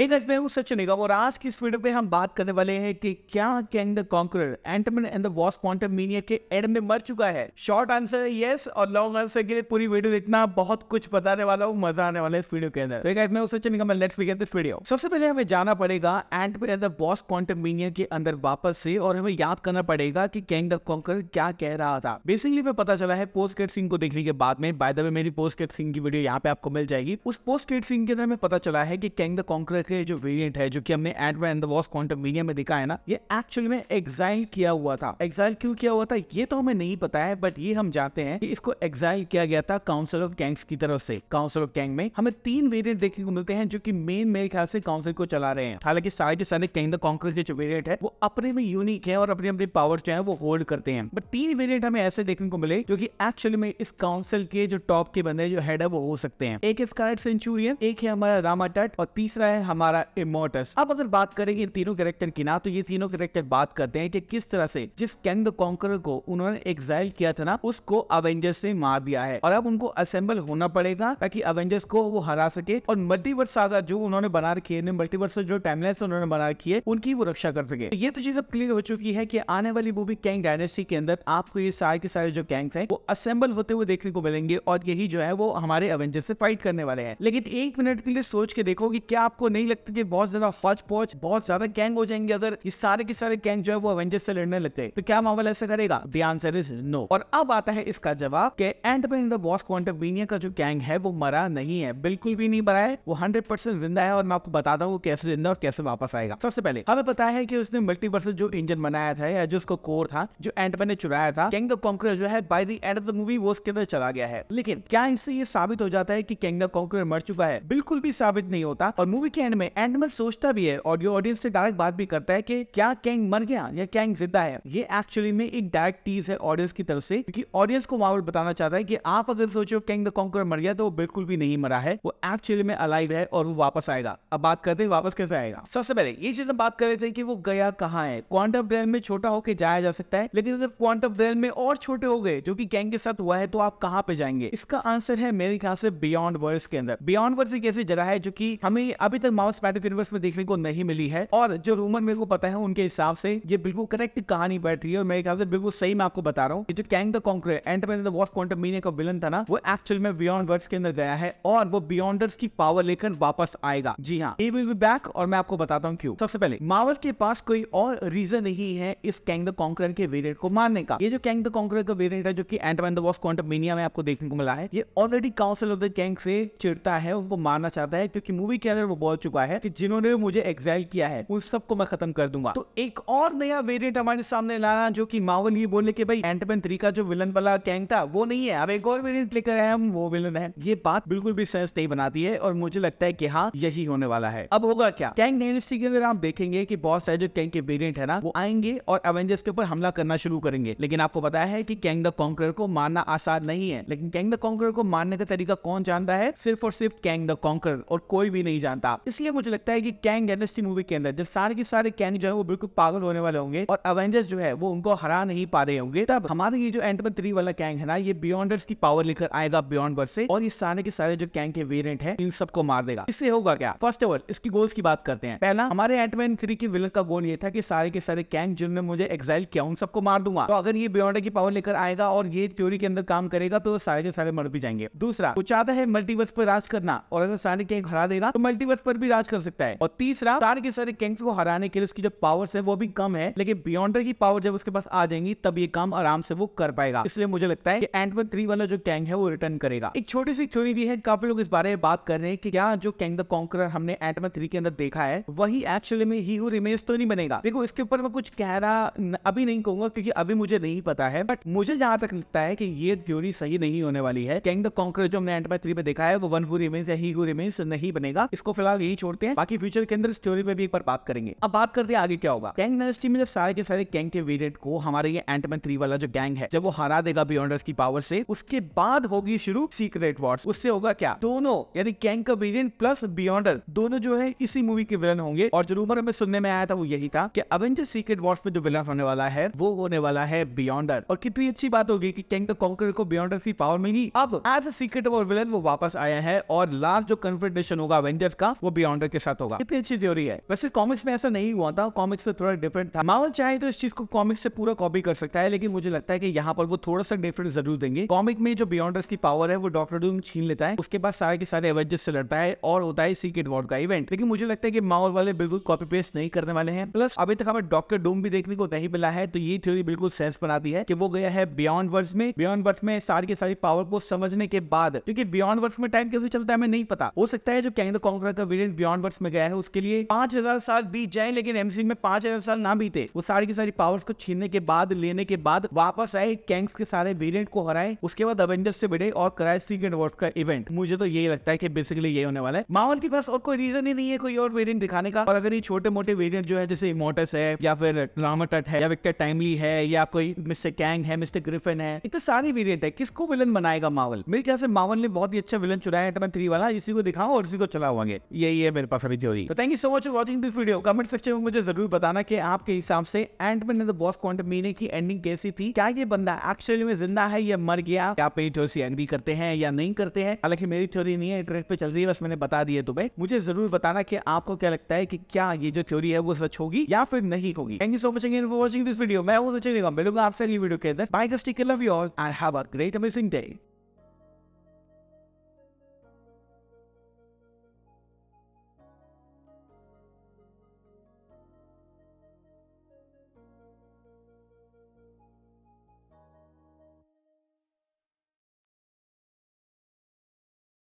Hey guys, मैं हूँ सचिन निगम और आज की इस वीडियो में हम बात करने वाले हैं कि क्या Kang the Conqueror Ant-Man and the Wasp Quantumania के एड में मर चुका है शॉर्ट आंसर है यस और लॉन्ग आंसर के लिए पूरी वीडियो देखना बहुत कुछ बताने वाला हूँ मजा आने वाला है इस वीडियो के अंदर तो गाइस मैं Sachin Nigam let's begin this video सबसे पहले हमें जाना पड़ेगा Ant-Man and the Wasp Quantumania के अंदर वापस से और हमें याद करना पड़ेगा कि कैंग द कॉन्कर क्या कह रहा था बेसिकली मैं पता चला है पोस्ट क्रेड सिंह को देखने के बाद में बाय द वे मेरी पोस्ट क्रेड सिंह की वीडियो यहाँ पे आपको मिल जाएगी उस पोस्ट क्रेड सिंह के अंदर हमें पता चला है कि कैंग द कॉन्कर के जो वेरिएंट है जो कि हमने एंड वॉस क्वांटम मीडिया में दिखा है ना ये एक्चुअली में एग्जाइल किया हुआ था एग्जाइल क्यों किया हुआ था ये तो हमें नहीं पता है बट ये हम जानते हैं कि इसको एग्जाइल किया गया था काउंसिल ऑफ गैंग्स की तरफ से काउंसिल ऑफ गैंग में हमें तीन वेरियंट देखने को मिलते हैं जो की मेन मेरे ख्याल से काउंसिल को चला रहे हैं हालांकि सारे के सारे कैंग द कॉन्क्रेस जो वेरियंट है वो अपने में यूनिक है और अपने अपने पावर जो है वो होल्ड करते हैं बट तीन वेरियंट हमें ऐसे देखने को मिले जो की एक्चुअली में इस काउंसिल के जो टॉप के बंदे जो हेड है वो हो सकते हैं एक स्कारट एक है हमारा रामा टट और तीसरा है हमारा इमोटस अब अगर बात करेंगे इन तीनों कैरेक्टर की ना तो ये तीनों कैरेक्टर बात करते हैं कि किस तरह से जिस कैंग कॉन्कर को उन्होंने एक्साइल किया था ना उसको अवेंजर्स ने मार दिया है और अब उनको असेंबल होना पड़ेगा ताकि अवेंजर्स को वो हरा सके और मल्टीवर्स साधा जो उन्होंने बना रखी है मल्टीवर्स जो टाइमलाइंस उन्होंने बना रखी है उनकी वो रक्षा कर सके ये तो चीज अब क्लियर हो चुकी है की आने वाली मूवी कैंग डायनेस्टी के अंदर आपको ये सारे के सारे जो कैंग्स है वो असेंबल होते हुए देखने को मिलेंगे और यही जो है वो हमारे अवेंजर्स से फाइट करने वाले हैं लेकिन एक मिनट के लिए सोच के देखो कि क्या आपको नहीं नहीं लगता कि बहुत ज्यादा फौज पहुंच बहुत ज्यादा गैंग हो जाएंगे अगर ये सारे के सारे गैंग जो है वो एवेंजर्स से लड़ने लगते तो क्या मावल ऐसा करेगा द आंसर इज नो और अब आता है इसका जवाब के इन द बॉस क्वांटमवीनिया का जो गैंग है वो मरा नहीं है बिल्कुल भी नहीं मरा है वो हंड्रेड परसेंट जिंदा है और मैं आपको बताता हूँ कैसे जिंदा और कैसे वापस आएगा सबसे पहले हमें पता है कि उसने मल्टीपर्स जो इंजन बनाया था या जो उसका कोर था जो एंटमैन ने चुराया था गैंग द कॉन्क्रेट जो है by the end of the movie वो उसके अंदर चला गया है लेकिन क्या इससे ये साबित हो जाता है कि गैंग द कॉन्क्रेट मर चुका है बिल्कुल भी साबित नहीं होता और मूवी के एंड में एंड में सोचता भी है ऑडियो ऑडियंस से डायरेक्ट बात भी करता है कि क्या कैंग मर गया या कैंग जिंदा है ये एक्चुअली में एक डायरेक्ट टीज है ऑडियंस की तरफ से क्योंकि ऑडियंस को मार्वल बताना चाहता है कि आप अगर सोचो कैंग द कॉन्कर मर गया तो वो बिल्कुल भी नहीं मरा है वो एक्चुअली में अलाइव है और वो वापस आएगा अब बात करते हैं वापस कैसे आएगा सबसे पहले ये चीज हम बात कर रहे थे कि वो गया कहाँ है क्वांटम रेल में छोटा होकर जाया जा सकता है लेकिन अगर क्वांटम रेल में और छोटे हो गए जो की कैंग के साथ हुआ है तो आप कहाँ पे जाएंगे इसका आंसर है मेरे ख्याल से बियॉन्ड वर्स के अंदर बियॉन्ड वर्स एक ऐसी जगह है जो की हमें अभी तक माउस मैजिक यूनिवर्स में देखने को नहीं मिली है और जो रूमर मेरे को पता है उनके हिसाब से ये बिल्कुल करेक्ट कहानी बैठ रही है और मेरे ख्याल से बिल्कुल सही मैं आपको बता रहा हूँ जो Kang the Conqueror Ant-Man the वॉर क्वांटम मीने का विलन था ना वो एक्चुअल में बियॉन्ड वर्ड्स के अंदर गया है और वो बियॉन्डर्स की पावर लेकर वापस आएगा जी हाँ ही विल बी बैक और मैं आपको बताता हूँ क्यों सबसे पहले मावल के पास कोई और रीजन नहीं है इस कैंग द कॉन्क्रेट के वेरिएंट को मारने का ये जो कैंग द कॉन्क्रेट का वेरिएंट है जो कि एंटमैन द वॉर क्वांटम मीनिया में आपको देखने को मिला है ये already council of the Kang से चिड़ता है उनको मारना चाहता है क्योंकि मूवी के अंदर वो बोल चुका चुका है कि जिन्होंने मुझे एग्जाइल किया है उन सबको मैं खत्म कर दूंगा तो एक और नया वेरियंट हमारे सामने लाना जो की मावल ये बोले की भाई एंटमेन थ्री का जो विलन वाला कैंग था वो नहीं है अब एक और वेरियंट लेकर आए हम वो विलन है ये बात बिल्कुल भी सेंस नहीं बनाती है और मुझे लगता है की हाँ यही होने वाला है अब होगा क्या कैंग डायनेस्टी के अंदर आप देखेंगे की बहुत सारे जो कैंग के वेरियंट है ना वो आएंगे और अवेंजर्स के ऊपर हमला करना शुरू करेंगे लेकिन आपको पता है कि कैंग द कॉन्कर को मारना आसान नहीं है लेकिन कैंग द कॉन्कर को मारने का तरीका कौन जानता है सिर्फ और सिर्फ कैंग द कॉन्कर और कोई भी नहीं जानता इसलिए इसलिए मुझे लगता है कि कैंग डेनेस्टी मूवी के अंदर जब सारे के सारे कैंग जो है वो बिल्कुल पागल होने वाले होंगे और अवेंजर्स जो है वो उनको हरा नहीं पा रहे होंगे तब हमारे ये जो एंटमन थ्री वाला कैंग है ना ये बियॉन्डर्स की पावर लेकर आएगा बियॉन्ड वर्स से और ये सारे के सारे जो कैंग के वेरियंट है इन सबको मार देगा इससे होगा क्या फर्स्ट ऑफ ऑल इसकी गोल्स की बात करते हैं पहला हमारे एंटमैन थ्री के विलन का गोल ये था कि सारे के सारे कैंग जिनने मुझे एक्साइल किया उन सबको मार दूंगा तो अगर ये बियॉन्डर की पावर लेकर आएगा और ये थ्योरी के अंदर काम करेगा तो वो सारे के सारे मर भी जाएंगे दूसरा वो चाहता है मल्टीवर्स पर राज करना और अगर सारे कैंग हरा देगा तो मल्टीवर्स पर भी राज कर सकता है और तीसरा सारे के सारे किंग्स को हराने के लिए उसकी जो पावर्स है वो भी कम है लेकिन बियॉन्डर की पावर जब उसके पास आ जाएंगी तब ये काम आराम से वो कर पाएगा इसलिए मुझे लगता है कि एंटमैन थ्री वाला जो कैंग है वो रिटर्न करेगा एक छोटी सी थ्योरी भी है काफी लोग इस बारे में बात कर रहे हैं कि क्या जो कैंग द कॉन्करर हमने एंटमैन थ्री के अंदर देखा है वही एक्चुअली में ही रिमेज तो नहीं बनेगा देखो इसके ऊपर मैं कुछ कह रहा अभी नहीं कहूंगा क्योंकि अभी मुझे नहीं पता है बट मुझे जहां तक लगता है कि ये थ्योरी सही नहीं होने वाली है कैंग द कॉन्कर जो हमने एंटमैन थ्री में देखा है वो वन हु रिमेज या ही हु रिमेज नहीं बनेगा इसको फिलहाल ये यही छोड़ते हैं बाकी फ्यूचर के अंदर इस थ्योरी पे भी एक बार बात करेंगे अब बात करते हैं आगे क्या होगा कैंग डायनेस्टी में जब सारे के सारे कैंग के वेरियंट को हमारे ये एंटमन थ्री वाला जो गैंग है जब वो हरा देगा बियॉन्डर्स की पावर से उसके बाद होगी शुरू सीक्रेट वॉर्स उससे होगा क्या दोनों यानी कैंग का वेरियंट प्लस बियॉन्डर दोनों जो है इसी मूवी के विलन होंगे और जो रूमर हमें सुनने में आया था वो यही था कि अवेंजर सीक्रेट वॉर्स में जो विलन होने वाला है वो होने वाला है बियॉन्डर और कितनी अच्छी बात होगी की कैंग कॉन्कर को बियॉन्डर की पावर में ही अब as a secret war villain वो वापस आया है और लास्ट जो कन्फ्रेंटेशन होगा अवेंजर्स का वो बियॉन्डर के साथ होगा कितनी अच्छी थ्योरी है वैसे कॉमिक्स में ऐसा नहीं हुआ था कॉमिक्स में थोड़ा डिफरेंट था मावल चाहे तो इस चीज को कॉमिक्स से पूरा कॉपी कर सकता है लेकिन मुझे लगता है कि यहाँ पर वो थोड़ा सा डिफरेंस जरूर देंगे कॉमिक में जो बियॉन्डर्स की पावर है वो डॉक्टर डूम छीन लेता है उसके बाद सारे के सारे एवेंजर्स से लड़ता है और होता है सीक्रेट वॉर्ड का इवेंट लेकिन मुझे लगता है कि मावल वाले बिल्कुल कॉपी पेस्ट नहीं करने वाले हैं प्लस अभी तक हमें डॉक्टर डूम भी देखने को नहीं मिला है तो ये थ्योरी बिल्कुल सेंस बनाती है कि वो गया है बियॉन्ड वर्ड में बियॉन्ड वर्ड में सारी की सारी पावर को समझने के बाद क्योंकि बियॉन्ड वर्ड में टाइम कैसे चलता है हमें नहीं पता हो सकता है जो कैंग द कॉन्क्रेट का विलियन लेकिन बियॉन्ड वर्ड्स में गया है उसके लिए पांच हजार साल बीत जाए लेकिन एमसीयू में पांच हजार साल ना बीते वो सारी की सारी पावर्स को छीनने के बाद लेने के बाद वापस आए कैंग्स के सारे वेरियंट को हराए उसके बाद अवेंजर्स से बिड़े और कराए सीक्रेट वॉर्स का इवेंट मुझे तो यही लगता है कि बेसिकली ये होने वाला है मावल के पास और कोई रीजन ही नहीं है कोई और वेरियंट दिखाने का और अगर ये छोटे मोटे वेरियंट जो है जैसे इमोटस है या फिर रामाटट है या विक्टर टाइमली है या कोई मिस्टर कैंग है मिस्टर ग्रिफिन है इतने सारे वेरियंट है किसको विलन बनाएगा मावल मेरे ख्याल से मावल ने बहुत ही अच्छा विलन चुराया है थ्री वाला इसी को दिखाओ और इसी को चलाओ आगे यही है मेरे पास अभी थ्योरी तो thank you so much for watching this video comment section में मुझे जरूर बताना कि आपके हिसाब से एंड में बॉस क्वांटम मीने की एंडिंग कैसी थी क्या ये बंदा एक्चुअली में जिंदा है या मर गया क्या मेरी थ्योरी एग्री करते हैं या नहीं करते हैं हालांकि मेरी थ्योरी नहीं है इंटरनेट पे चल रही है बस मैंने बता दिया तुम्हें मुझे जरूर बताना की आपको क्या लगता है की क्या ये जो थ्योरी है वो सच होगी या फिर नहीं होगी thank you so much again for watching this video मैं वो सोचेगा मिलूंगा आपसे अगली वीडियो के अंदर बाइक स्टिक love you all and have a great amazing day